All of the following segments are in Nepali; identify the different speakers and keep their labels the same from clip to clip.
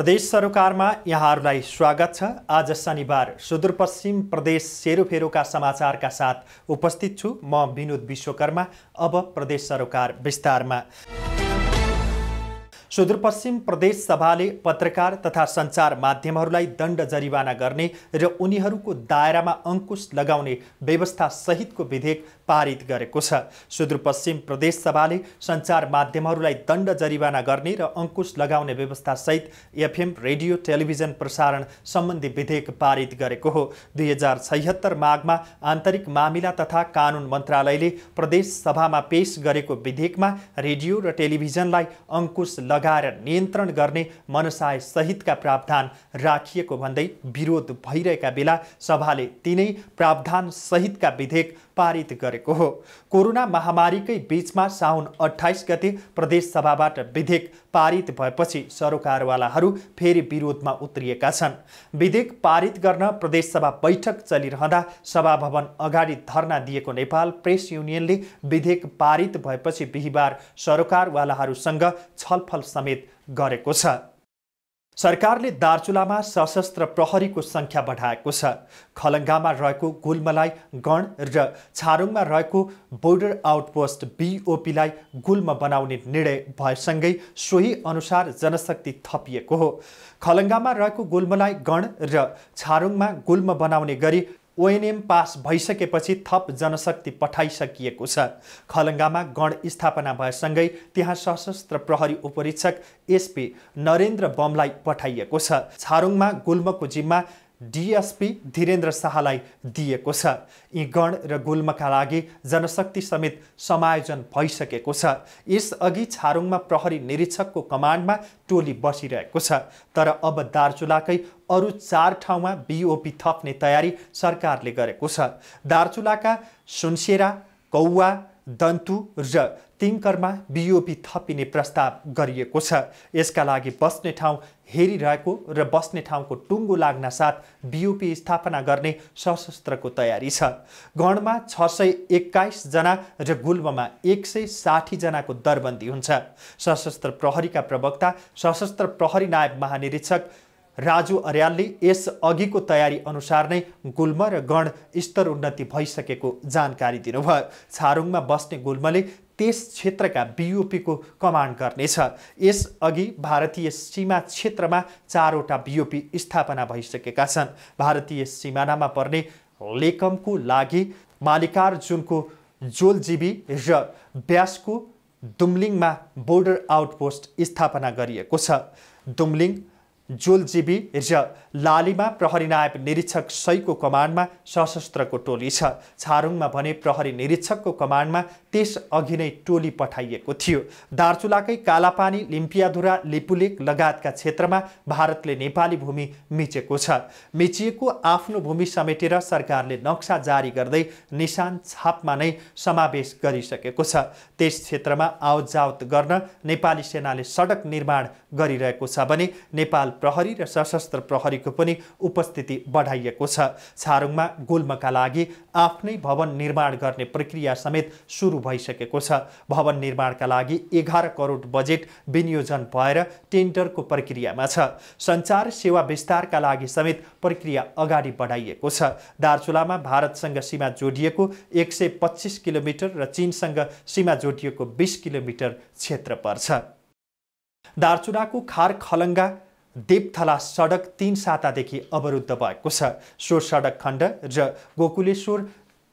Speaker 1: प्रदेश सरकारमा यहाँहरूलाई स्वागत छ आज शनिबार सुदूरपश्चिम प्रदेश सेरोफेरोका समाचारका साथ उपस्थित छु म विनोद विश्वकर्मा अब प्रदेश सरकार विस्तारमा सुदूरपश्चिम प्रदेश सभाले पत्रकार तथा सञ्चार माध्यमहरूलाई दण्ड जरिवाना गर्ने र उनीहरूको दायरामा अङ्कुश लगाउने व्यवस्था सहितको विधेयक पारित गरेको छ सुदूरपश्चिम प्रदेश सभाले सञ्चार माध्यमहरूलाई दण्ड जरिवाना गर्ने र अङ्कुश लगाउने व्यवस्था सहित एफएम रेडियो टेलिभिजन प्रसारण सम्बन्धी विधेयक पारित गरेको हो दुई हजार छैहत्तर माघमा आन्तरिक मामिला तथा कानुन मन्त्रालयले प्रदेश सभामा पेश गरेको विधेयकमा रेडियो र टेलिभिजनलाई अङ्कुश लगा लगाएर नियन्त्रण गर्ने मनसाय सहितका प्रावधान राखिएको भन्दै विरोध भइरहेका बेला सभाले तिनै सहितका विधेयक पारित गरेको हो कोरोना महामारीकै बीचमा साउन अठाइस गते प्रदेशसभाबाट विधेयक पारित भएपछि सरोकारवालाहरू फेरि विरोधमा उत्रिएका छन् विधेयक पारित गर्न प्रदेशसभा बैठक चलिरहँदा सभाभवन अगाडि धरना दिएको नेपाल प्रेस युनियनले विधेयक पारित भएपछि बिहिबार सरोकारवालाहरूसँग छलफल समेत गरेको छ सरकारले दार्चुलामा सशस्त्र प्रहरीको सङ्ख्या बढाएको छ खलङ्गामा रहेको गुल्मलाई गण र छारुङमा रहेको बोर्डर आउटपोस्ट बिओपीलाई गुल्म बनाउने निर्णय भएसँगै सोही अनुसार जनशक्ति थपिएको हो खलङ्गामा रहेको गुल्मलाई गण र छारुङमा गुल्म बनाउने गरी ओएनएम पास भइसकेपछि थप जनशक्ति पठाइसकिएको छ खलङ्गामा गण स्थापना भएसँगै त्यहाँ सशस्त्र प्रहरी उपरीक्षक एसपी नरेन्द्र बमलाई पठाइएको छ छारुङमा गुल्मको जिम्मा डिएसपी धीरेन्द्र शाहलाई दिएको छ यी गण र गुल्मका लागि जनशक्ति समेत समायोजन भइसकेको छ यसअघि छारुङमा प्रहरी निरीक्षकको कमान्डमा टोली बसिरहेको छ तर अब दार्चुलाकै अरू चार ठाउँमा बिओपी थप्ने तयारी सरकारले गरेको छ दार्चुलाका सुनसेरा कौवा दन्तु र तिङ्करमा बिओपी थपिने प्रस्ताव गरिएको छ यसका लागि बस्ने ठाउँ हेरिरहेको र बस्ने ठाउँको टुङ्गो लाग्न साथ बिओपी स्थापना गर्ने सशस्त्रको तयारी छ गणमा छ सय एक्काइसजना र गुल्ममा एक सय साठीजनाको दरबन्दी हुन्छ सशस्त्र प्रहरीका प्रवक्ता सशस्त्र प्रहरी नायब महानिरीक्षक राजु अर्यालले यस अघिको तयारी अनुसार नै गुल्म र गण स्तर उन्नति भइसकेको जानकारी दिनुभयो छारुङमा बस्ने गुल्मले त्यस क्षेत्रका बिओपीको कमान्ड गर्नेछ यसअघि भारतीय सीमा क्षेत्रमा चारवटा बिओपी स्थापना भइसकेका छन् भारतीय सिमानामा पर्ने लेकमको लागि मालिकार्जुनको जोलजीवी र ब्यासको दुम्लिङमा बोर्डर आउटपोस्ट स्थापना गरिएको छ दुम्लिङ जोलजीवी र लालीमा प्रहरी नायब निरीक्षक सहीको कमान्डमा सशस्त्रको टोली छ छारुङमा भने प्रहरी निरीक्षकको कमान्डमा त्यसअघि नै टोली पठाइएको थियो दार्चुलाकै कालापानी लिम्पियाधुरा लिपुलेक लगायतका क्षेत्रमा भारतले नेपाली भूमि मिचेको छ मिचिएको आफ्नो भूमि समेटेर सरकारले नक्सा जारी गर्दै निशान छापमा नै समावेश गरिसकेको छ त्यस क्षेत्रमा आवतजावत गर्न नेपाली सेनाले सडक निर्माण गरिरहेको छ भने नेपाल प्रहरी र सशस्त्र प्रहरीको पनि उपस्थिति बढाइएको छ छारुङमा गुल्मका लागि आफ्नै भवन निर्माण गर्ने प्रक्रिया समेत सुरु भइसकेको छ भवन निर्माणका लागि एघार करोड बजेट विनियोजन भएर टेन्डरको प्रक्रियामा छ सञ्चार सेवा विस्तारका लागि समेत प्रक्रिया अगाडि बढाइएको छ दार्चुलामा भारतसँग सीमा जोडिएको एक सय पच्चिस किलोमिटर र चिनसँग सीमा जोडिएको बिस किलोमिटर क्षेत्र पर्छ दार्चुलाको खार खलङ्गा देवथला सडक तिन सातादेखि अवरुद्ध भएको छ सो सडक खण्ड र गोकुलेश्वर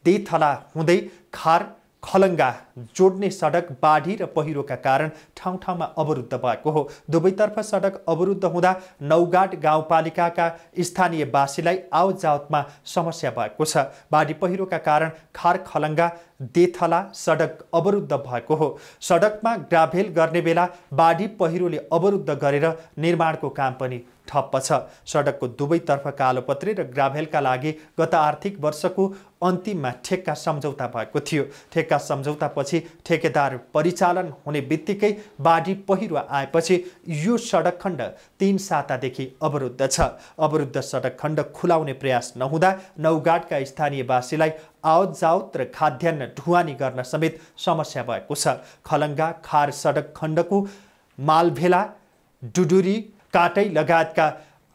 Speaker 1: देथला हुँदै खार खलङ्गा जोड्ने सडक बाढी र पहिरोका कारण ठाउँ ठाउँमा अवरुद्ध भएको हो दुवैतर्फ सडक अवरुद्ध हुँदा नौगाट गाउँपालिकाका स्थानीयवासीलाई आवजावतमा समस्या भएको छ बाढी पहिरोका कारण खार खलङ्गा देथला सडक अवरुद्ध भएको हो सडकमा ग्राभेल गर्ने बेला बाढी पहिरोले अवरुद्ध गरेर निर्माणको काम पनि ठप्प छ सडकको दुवैतर्फ कालोपत्रे र ग्राभेलका लागि गत आर्थिक वर्षको अन्तिममा ठेक्का सम्झौता भएको थियो ठेक्का सम्झौतापछि ठेकेदार परिचालन हुने बित्तिकै बाढी पहिरो आएपछि यो सडक खण्ड तिन सातादेखि अवरुद्ध छ अवरुद्ध सडक खण्ड खुलाउने प्रयास नहुँदा नौगाडका स्थानीयवासीलाई आवत जावत र खाद्यान्न ढुवानी गर्न समेत समस्या भएको छ खलङ्गा खार सडक खण्डको मालभेला डुडुरी काटै लगायतका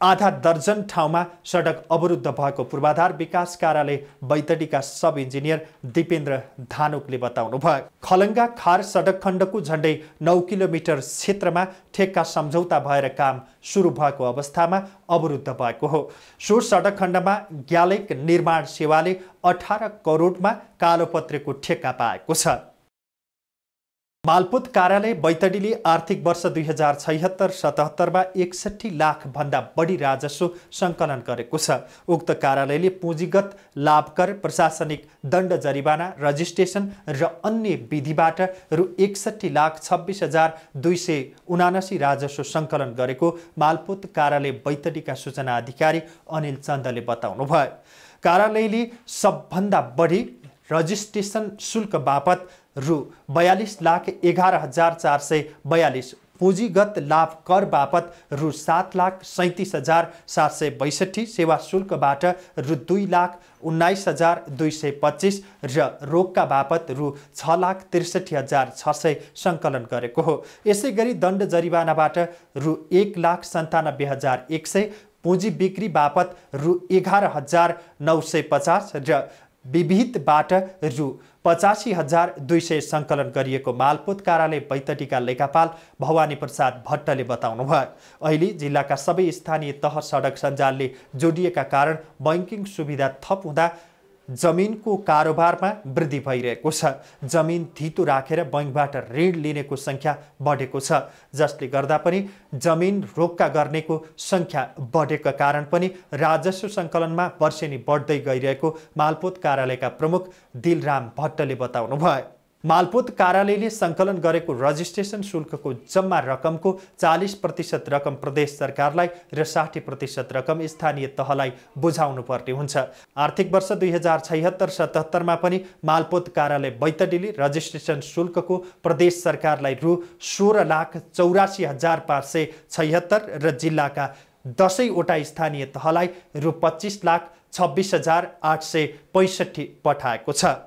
Speaker 1: आधा दर्जन ठाउँमा सडक अवरुद्ध भएको पूर्वाधार विकास कार्यालय बैतडीका सब इन्जिनियर दिपेन्द्र धानुकले बताउनु भयो खलङ्गा खार सडक खण्डको झन्डै नौ किलोमिटर क्षेत्रमा ठेक्का सम्झौता भएर काम सुरु भएको अवस्थामा अवरुद्ध भएको हो सो सडक खण्डमा ग्यालेक निर्माण सेवाले अठार करोडमा कालोपत्रेको ठेक्का पाएको छ मालपुत कार्यालय बैतडीले आर्थिक वर्ष दुई हजार छैहत्तर सतहत्तरमा एकसट्ठी लाखभन्दा बढी राजस्व सङ्कलन गरेको छ उक्त कार्यालयले पुँजीगत लाभकर प्रशासनिक दण्ड जरिवाना रजिस्ट्रेसन र अन्य विधिबाट रु एकसट्ठी लाख छब्बिस हजार दुई सय उनासी राजस्व सङ्कलन गरेको मालपुत कार्यालय बैतडीका सूचना अधिकारी अनिल चन्दले बताउनुभयो कार्यालयले सबभन्दा बढी रजिस्ट्रेसन शुल्क बापत रु बयालिस लाख एघार हजार चार सय बयालिस पुँजीगत लाभ कर बापत रु सात लाख सैँतिस हजार सात सय बैसठी सेवा शुल्कबाट रु दुई लाख उन्नाइस हजार दुई सय पच्चिस र रोगका बापत रु छ लाख त्रिसठी हजार छ सय सङ्कलन गरेको हो यसै गरी दण्ड जरिवानाबाट रु एक लाख सन्तानब्बे हजार एक सय पुँजी बिक्री बापत रु एघार हजार नौ सय पचास र विविधबाट रु पचासी हजार दुई सय सङ्कलन गरिएको मालपोत कार्यालय बैतडीका लेखापाल भवानी प्रसाद भट्टले बताउनुभयो अहिले जिल्लाका सबै स्थानीय तह सडक सञ्जालले जोडिएका कारण बैङ्किङ सुविधा थप हुँदा जमिनको कारोबारमा वृद्धि भइरहेको छ जमिन धितो राखेर बैङ्कबाट ऋण लिनेको सङ्ख्या बढेको छ जसले गर्दा पनि जमिन रोक्का गर्नेको सङ्ख्या बढेका कारण पनि राजस्व सङ्कलनमा वर्षेनी बढ्दै गइरहेको मालपोत कार्यालयका प्रमुख दिलराम भट्टले बताउनुभयो मालपोत कार्यालयले सङ्कलन गरेको रजिस्ट्रेसन शुल्कको जम्मा रकमको चालिस प्रतिशत रकम प्रदेश सरकारलाई र साठी प्रतिशत रकम स्थानीय तहलाई बुझाउनु पर्ने हुन्छ आर्थिक वर्ष दुई हजार छैहत्तर सतहत्तरमा पनि मालपोत कार्यालय बैतडीले रजिस्ट्रेसन शुल्कको प्रदेश सरकारलाई रु सोह्र लाख चौरासी हजार पाँच सय छैहत्तर र जिल्लाका दसैँवटा स्थानीय तहलाई रु पच्चिस लाख छब्बिस हजार आठ सय पैँसठी पठाएको छ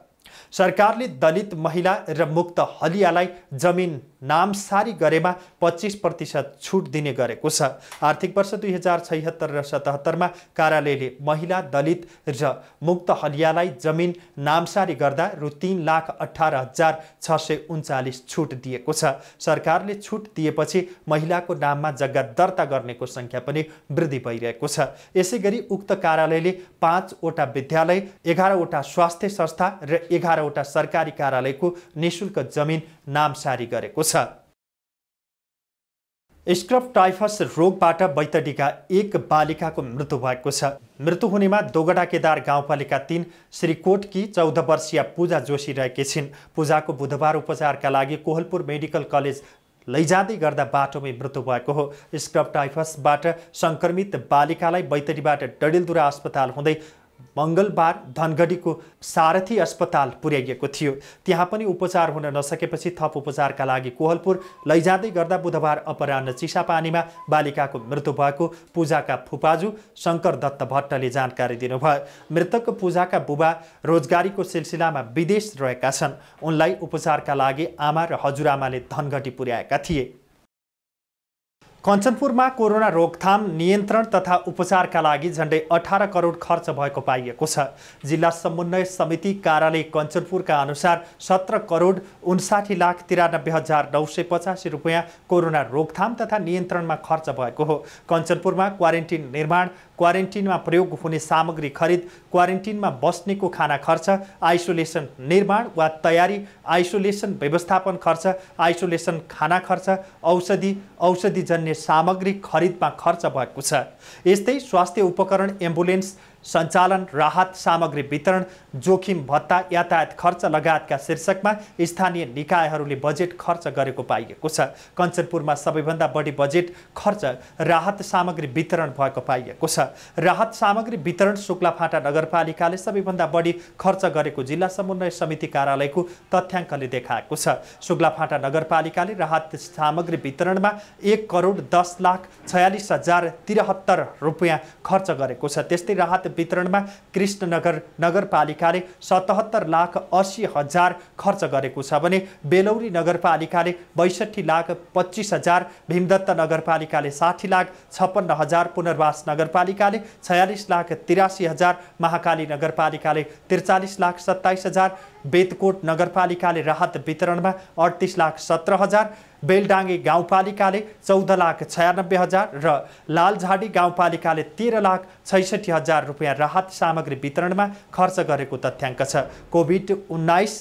Speaker 1: सरकारले दलित महिला र मुक्त हलियालाई जमिन नामसारी गरेमा पच्चिस प्रतिशत छुट दिने गरेको छ आर्थिक वर्ष दुई हजार छैहत्तर र सतहत्तरमा कार्यालयले महिला दलित र मुक्त हलियालाई जमिन नामसारी गर्दा रु तिन लाख अठार हजार छ सय उन्चालिस छुट दिएको छ सरकारले छुट दिएपछि महिलाको नाममा जग्गा दर्ता गर्नेको सङ्ख्या पनि वृद्धि भइरहेको छ यसै उक्त कार्यालयले पाँचवटा विद्यालय एघारवटा स्वास्थ्य संस्था र एघार बाह्रवटा सरकारी कार्यालयको निशुल्क जमिन नामसारी गरेको छ स्क्रब टाइफस रोगबाट बैतडीका एक बालिकाको मृत्यु भएको छ मृत्यु हुनेमा दोगडा केदार गाउँपालिका तिन श्रीकोटकी चौध वर्षीय पूजा जोशी रहेकी छिन् पूजाको बुधबार उपचारका लागि कोहलपुर मेडिकल कलेज लैजाँदै गर्दा बाटोमै मृत्यु भएको हो स्क्रब टाइफसबाट सङ्क्रमित बालिकालाई बैतडीबाट डडेलधुरा अस्पताल हुँदै मङ्गलबार धनगढीको सारथी अस्पताल पुर्याइएको थियो त्यहाँ पनि उपचार हुन नसकेपछि थप उपचारका लागि कोहलपुर लैजाँदै गर्दा बुधबार अपरान्न चिसापानीमा बालिकाको मृत्यु भएको पूजाका फुपाजु शङ्कर दत्त भट्टले जानकारी दिनुभयो मृतकको पूजाका बुबा रोजगारीको सिलसिलामा विदेश रहेका छन् उनलाई उपचारका लागि आमा र हजुरआमाले धनगढी पुर्याएका थिए कञ्चनपुरमा कोरोना रोकथाम नियन्त्रण तथा उपचारका लागि झन्डै अठार करोड खर्च भएको पाइएको छ जिल्ला समन्वय समिति कार्यालय कञ्चनपुरका अनुसार सत्र करोड उन्साठी लाख तिरानब्बे हजार नौ सय पचासी रुपियाँ कोरोना रोकथाम तथा नियन्त्रणमा खर्च भएको हो कञ्चनपुरमा क्वारेन्टिन निर्माण क्वारेन्टिनमा प्रयोग हुने सामग्री खरिद क्वारेन्टिनमा बस्नेको खाना खर्च आइसोलेसन निर्माण वा तयारी आइसोलेसन व्यवस्थापन खर्च आइसोलेसन खाना खर्च औषधि औषधिजन्य सामग्री खरिदमा खर्च भएको छ यस्तै स्वास्थ्य उपकरण एम्बुलेन्स सञ्चालन राहत सामग्री वितरण जोखिम भत्ता यातायात खर्च लगायतका शीर्षकमा स्थानीय निकायहरूले बजेट खर्च गरेको पाइएको छ कञ्चनपुरमा सबैभन्दा बढी बजेट खर्च राहत सामग्री वितरण भएको पाइएको छ राहत सामग्री वितरण शुक्लाफाटा नगरपालिकाले सबैभन्दा बढी खर्च गरेको जिल्ला समन्वय समिति कार्यालयको तथ्याङ्कले देखाएको छ शुक्लाफाटा नगरपालिकाले राहत सामग्री वितरणमा एक करोड दस लाख छयालिस हजार त्रिहत्तर रुपियाँ खर्च गरेको छ त्यस्तै राहत वितरणमा कृष्णनगर नगरपालिकाले सतहत्तर लाख असी हजार खर्च गरेको छ भने बेलौरी नगरपालिकाले बैसठी लाख पच्चिस हजार भीमदत्त नगरपालिकाले साठी लाख छप्पन्न हजार पुनर्वास नगरपालिकाले छयालिस लाख तिरासी हजार महाकाली नगरपालिकाले त्रिचालिस लाख सत्ताइस हजार बेतकोट नगरपालिकाले राहत वितरणमा अडतिस लाख सत्र हजार बेलडाङ्गे गाउँपालिकाले चौध लाख छयानब्बे हजार र लालझाडी गाउँपालिकाले तेह्र लाख छैसठी हजार रुपियाँ राहत सामग्री वितरणमा खर्च गरेको तथ्याङ्क छ कोभिड उन्नाइस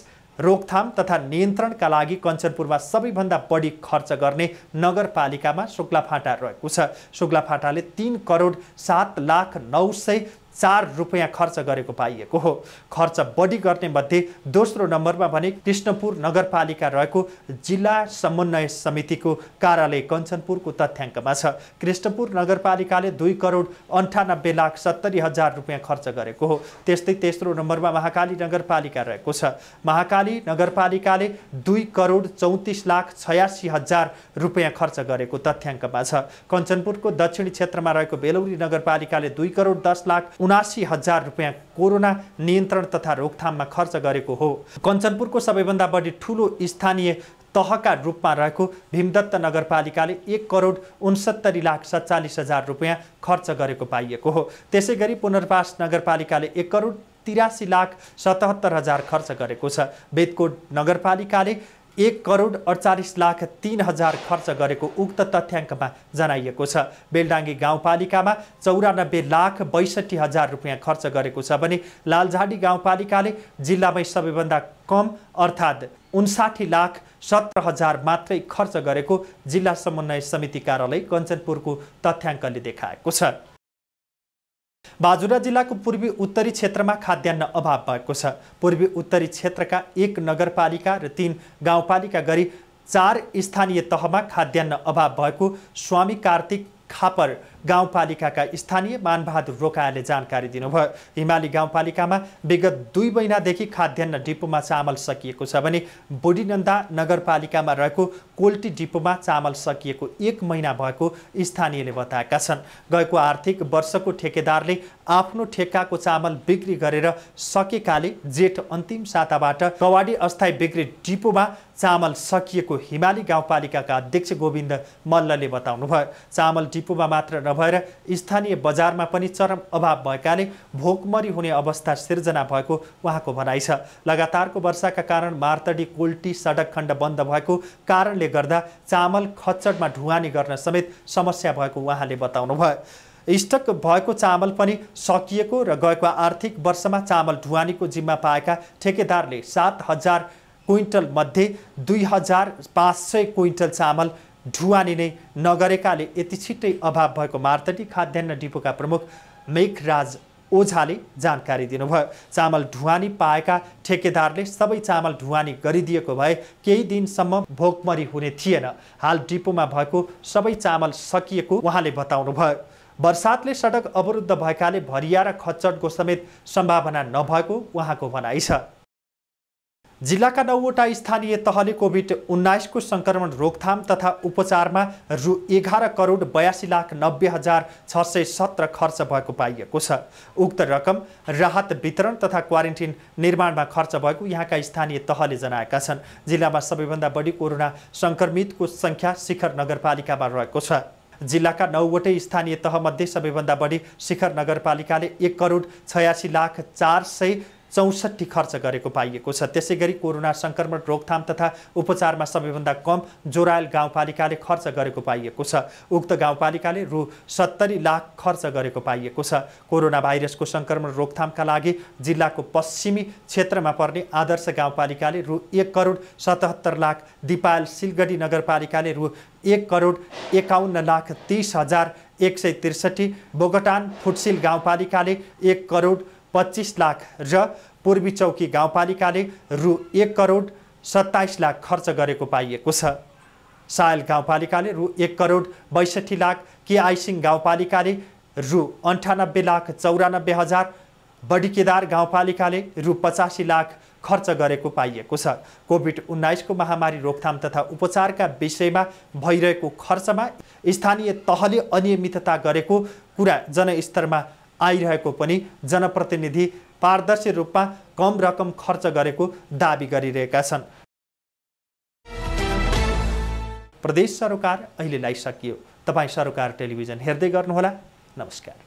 Speaker 1: रोकथाम तथा नियन्त्रणका लागि कञ्चनपुरमा सबैभन्दा बढी खर्च गर्ने नगरपालिकामा शुक्लाफाटा रहेको छ शुक्लाफाटाले तिन करोड सात लाख नौ सय चार रुपियाँ खर्च गरेको पाइएको हो खर्च बढी गर्ने मध्ये दोस्रो नम्बरमा भने कृष्णपुर नगरपालिका रहेको जिल्ला समन्वय समितिको कार्यालय कञ्चनपुरको तथ्याङ्कमा छ कृष्णपुर नगरपालिकाले दुई करोड अन्ठानब्बे लाख सत्तरी हजार रुपियाँ खर्च गरेको हो त्यस्तै तेस्रो नम्बरमा महाकाली नगरपालिका रहेको छ महाकाली नगरपालिकाले दुई करोड चौतिस लाख छयासी हजार रुपियाँ खर्च गरेको तथ्याङ्कमा छ कञ्चनपुरको दक्षिणी क्षेत्रमा रहेको बेलौरी नगरपालिकाले दुई करोड दस लाख उनासी हजार रुपियाँ कोरोना नियन्त्रण तथा रोकथाममा खर्च गरेको हो कञ्चनपुरको सबैभन्दा बढी ठुलो स्थानीय तहका रूपमा रहेको भीमदत्त नगरपालिकाले एक करोड उन्सत्तरी लाख सत्तालिस हजार रुपियाँ खर्च गरेको पाइएको हो त्यसै गरी पुनर्वास नगरपालिकाले एक करोड तिरासी लाख सतहत्तर हजार खर्च गरेको छ बेदकोट नगरपालिकाले एक करोड अडचालिस लाख तिन हजार खर्च गरेको उक्त तथ्याङ्कमा जनाइएको छ बेलडाङ्गी गाउँपालिकामा चौरानब्बे लाख बैसठी हजार रुपियाँ खर्च गरेको छ भने लालझाडी गाउँपालिकाले जिल्लामै सबैभन्दा कम अर्थात् उन्साठी लाख सत्र हजार मात्रै खर्च गरेको जिल्ला समन्वय समिति कार्यालय कञ्चनपुरको तथ्याङ्कले देखाएको छ बाजुरा जिल्लाको पूर्वी उत्तरी क्षेत्रमा खाद्यान्न अभाव भएको छ पूर्वी उत्तरी क्षेत्रका एक नगरपालिका र तिन गाउँपालिका गरी चार स्थानीय तहमा खाद्यान्न अभाव भएको स्वामी कार्तिक खापर गाउँपालिकाका स्थानीय मानबहादुर रोकायाले जानकारी दिनुभयो हिमाली गाउँपालिकामा विगत दुई महिनादेखि खाद्यान्न डिपोमा चामल सकिएको छ भने बुढीनन्दा नगरपालिकामा रहेको कोल्टी डिपोमा चामल सकिएको एक महिना भएको स्थानीयले बताएका छन् गएको आर्थिक वर्षको ठेकेदारले आफ्नो ठेक्काको चामल बिक्री गरेर सकेकाले जेठ अन्तिम साताबाट कवाडी अस्थायी बिक्री डिपोमा चामल सकिएको हिमाली गाउँपालिकाका अध्यक्ष गोविन्द मल्लले बताउनुभयो चामल डिपोमा मात्र नभएर स्थानीय बजारमा पनि चरम अभाव भएकाले भोकमरी हुने अवस्था सिर्जना भएको उहाँको भनाइ छ लगातारको वर्षाका कारण मार्तडी कोल्टी सडक खण्ड बन्द भएको कारणले गर्दा चामल खच्चडमा ढुवानी गर्न समेत समस्या भएको उहाँले बताउनुभयो स्टक भएको चामल पनि सकिएको र गएको आर्थिक वर्षमा चामल ढुवानीको जिम्मा पाएका ठेकेदारले सात हजार क्विन्टल मध्ये दुई हजार पाँच सय क्विन्टल चामल ढुवानी नै नगरेकाले यति छिट्टै अभाव भएको मार्तटी खाद्यान्न डिपोका प्रमुख मेघराज ओझाले जानकारी दिनुभयो चामल ढुवानी पाएका ठेकेदारले सबै चामल ढुवानी गरिदिएको भए केही दिनसम्म भोकमरी हुने थिएन हाल डिपोमा भएको सबै चामल सकिएको उहाँले बताउनुभयो बर्सातले सडक अवरुद्ध भएकाले भरिया र खच्चडको समेत सम्भावना नभएको उहाँको भनाइ छ जिल्लाका नौवटा स्थानीय तहले कोभिड उन्नाइसको सङ्क्रमण रोकथाम तथा उपचारमा रु एघार करोड बयासी लाख नब्बे हजार छ सय सत्र खर्च भएको पाइएको छ उक्त रकम राहत वितरण तथा क्वारेन्टिन निर्माणमा खर्च भएको यहाँका स्थानीय तहले जनाएका छन् जिल्लामा सबैभन्दा बढी कोरोना सङ्क्रमितको सङ्ख्या शिखर नगरपालिकामा रहेको छ जिल्लाका नौवटै स्थानीय तहमध्ये सबैभन्दा बढी शिखर नगरपालिकाले एक करोड छयासी लाख चार सय चौसठी खर्च गरेको पाइएको छ त्यसै गरी कोरोना सङ्क्रमण रोकथाम तथा उपचारमा सबैभन्दा कम जोरायल गाउँपालिकाले खर्च गरेको पाइएको छ उक्त गाउँपालिकाले रु सत्तरी लाख खर्च गरेको पाइएको छ कोरोना भाइरसको सङ्क्रमण रोकथामका लागि जिल्लाको पश्चिमी क्षेत्रमा पर्ने आदर्श गाउँपालिकाले रु एक करोड सतहत्तर लाख दिपाल सिलगढी नगरपालिकाले रु एक करोड एकाउन्न लाख तिस हजार एक सय त्रिसठी बोगटान फुटसिल गाउँपालिकाले एक करोड पच्चिस लाख र पूर्वी चौकी गाउँपालिकाले रु एक करोड सत्ताइस लाख खर्च गरेको पाइएको छ सायल गाउँपालिकाले रु एक करोड बैसठी लाख केआइसिङ गाउँपालिकाले रु अन्ठानब्बे लाख चौरानब्बे हजार बडीकेदार गाउँपालिकाले रु पचासी लाख खर्च गरेको पाइएको छ कोभिड उन्नाइसको महामारी रोकथाम तथा उपचारका विषयमा भइरहेको खर्चमा स्थानीय तहले अनियमितता गरेको कुरा जनस्तरमा आइरहेको पनि जनप्रतिनिधि पारदर्शी रूपमा कम रकम खर्च गरेको दावी गरिरहेका छन् प्रदेश सरकार अहिलेलाई सकियो तपाईँ सरकार टेलिभिजन हेर्दै गर्नुहोला नमस्कार